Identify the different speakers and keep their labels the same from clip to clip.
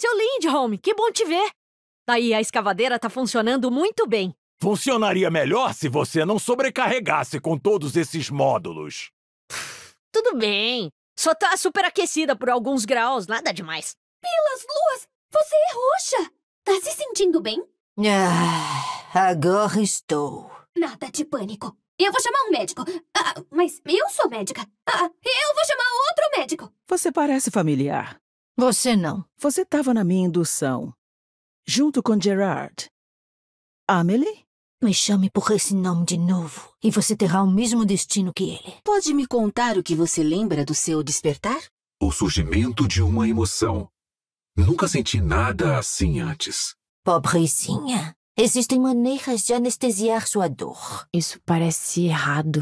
Speaker 1: Seu Lindholm, que bom te ver! Daí a escavadeira tá funcionando muito bem.
Speaker 2: Funcionaria melhor se você não sobrecarregasse com todos esses módulos.
Speaker 1: tudo bem. Só tá superaquecida por alguns graus, nada demais. Pelas luas, você é roxa! Tá se sentindo bem? Ah, agora estou. Nada de pânico. Eu vou chamar um médico. Ah, mas eu sou médica. Ah, eu vou chamar outro médico. Você parece familiar. Você não. Você estava na minha indução. Junto com Gerard. Amelie? Me chame por esse nome de novo e você terá o mesmo destino que ele. Pode me contar o que você lembra do seu despertar?
Speaker 3: O surgimento de uma emoção. Nunca senti nada assim antes. Pobrezinha.
Speaker 1: Existem maneiras de anestesiar sua dor. Isso parece errado.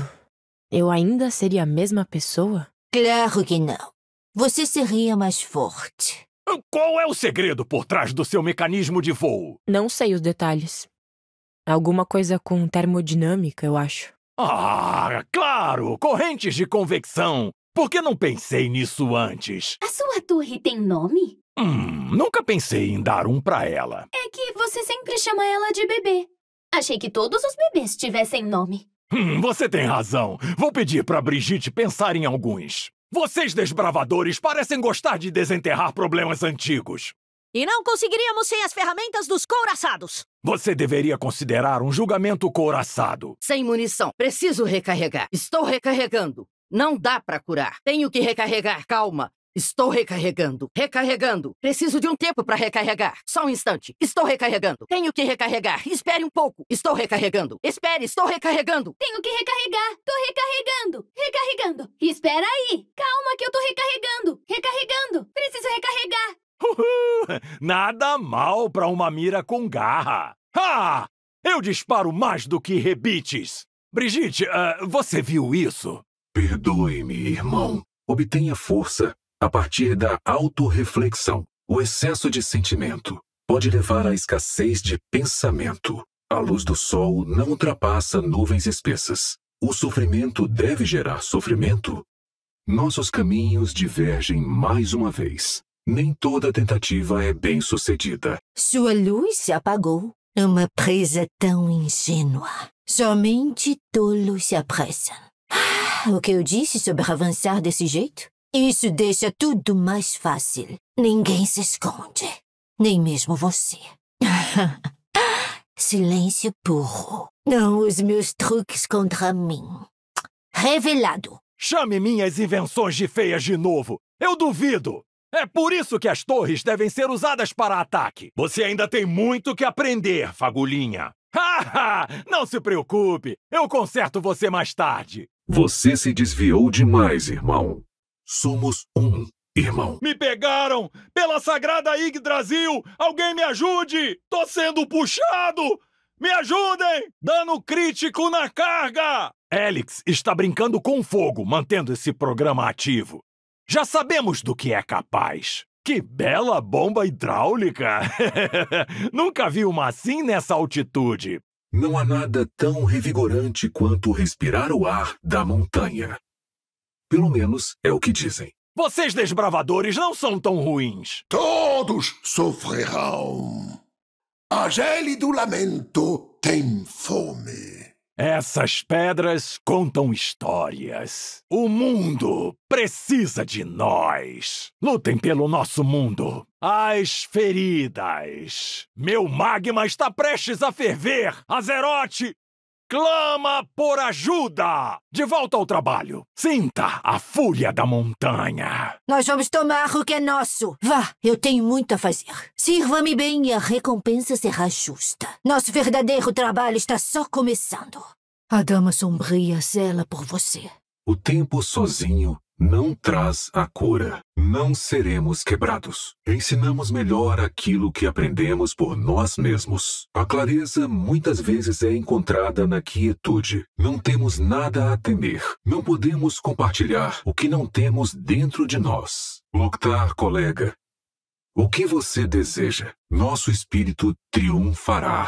Speaker 1: Eu ainda seria a mesma pessoa? Claro que não. Você se ria mais forte.
Speaker 2: Qual é o segredo por trás do seu mecanismo de voo?
Speaker 3: Não sei os detalhes. Alguma coisa com termodinâmica, eu acho.
Speaker 2: Ah, claro! Correntes de convecção! Por que não pensei nisso antes? A sua torre tem nome? Hum, nunca pensei em dar um pra ela.
Speaker 1: É que você sempre chama ela de bebê. Achei que todos os bebês tivessem nome.
Speaker 2: Hum, você tem razão. Vou pedir pra Brigitte pensar em alguns. Vocês desbravadores parecem gostar de desenterrar problemas antigos.
Speaker 1: E não conseguiríamos sem as ferramentas dos couraçados.
Speaker 2: Você deveria considerar um julgamento couraçado.
Speaker 1: Sem munição. Preciso recarregar. Estou recarregando. Não dá para curar. Tenho que recarregar. Calma. Estou recarregando, recarregando. Preciso de um tempo para recarregar. Só um instante. Estou recarregando. Tenho que recarregar. Espere um pouco. Estou recarregando. Espere, estou recarregando. Tenho que recarregar. Tô recarregando. Recarregando. Espera aí. Calma que eu tô recarregando. Recarregando. Preciso recarregar.
Speaker 2: Uhul. Nada mal para uma mira com garra. Ah! Eu disparo mais do que rebites. Brigitte, uh, você viu isso? Perdoe-me,
Speaker 3: irmão. Obtenha força a partir da autorreflexão. O excesso de sentimento pode levar à escassez de pensamento. A luz do sol não ultrapassa nuvens espessas. O sofrimento deve gerar sofrimento? Nossos caminhos divergem mais uma vez. Nem toda tentativa é bem sucedida.
Speaker 1: Sua luz se apagou. Uma presa tão ingênua. Somente tolos se apressam. Ah, o que eu disse sobre avançar desse jeito? Isso deixa tudo mais fácil. Ninguém se esconde. Nem mesmo você. Silêncio burro. Não os meus truques contra mim.
Speaker 2: Revelado. Chame minhas invenções de feias de novo. Eu duvido. É por isso que as torres devem ser usadas para ataque. Você ainda tem muito que aprender, fagulhinha. Haha! Não se preocupe. Eu conserto você mais tarde.
Speaker 3: Você se desviou demais, irmão somos um irmão.
Speaker 2: Me pegaram! Pela sagrada Yggdrasil! Alguém me ajude! Tô sendo puxado! Me ajudem! Dano crítico na carga! Alex está brincando com fogo, mantendo esse programa ativo. Já sabemos do que é capaz. Que bela bomba hidráulica! Nunca vi uma assim nessa altitude.
Speaker 3: Não há nada tão revigorante quanto respirar o ar da montanha. Pelo menos é o que dizem.
Speaker 2: Vocês desbravadores não são tão ruins. Todos sofrerão. A gele do lamento tem fome. Essas pedras contam histórias. O mundo precisa de nós. Lutem pelo nosso mundo. As feridas. Meu magma está prestes a ferver. Azerote, clama por ajuda! De volta ao trabalho! Sinta a fúria da montanha!
Speaker 1: Nós vamos tomar o que é nosso! Vá, eu tenho muito a fazer. Sirva-me bem e a recompensa será justa. Nosso verdadeiro trabalho está só começando. A Dama Sombria zela por você.
Speaker 3: O tempo sozinho não traz a cura, não seremos quebrados. Ensinamos melhor aquilo que aprendemos por nós mesmos. A clareza muitas vezes é encontrada na quietude. Não temos nada a temer. Não podemos compartilhar o que não temos dentro de nós. Lokhtar, colega, o que você deseja, nosso espírito triunfará.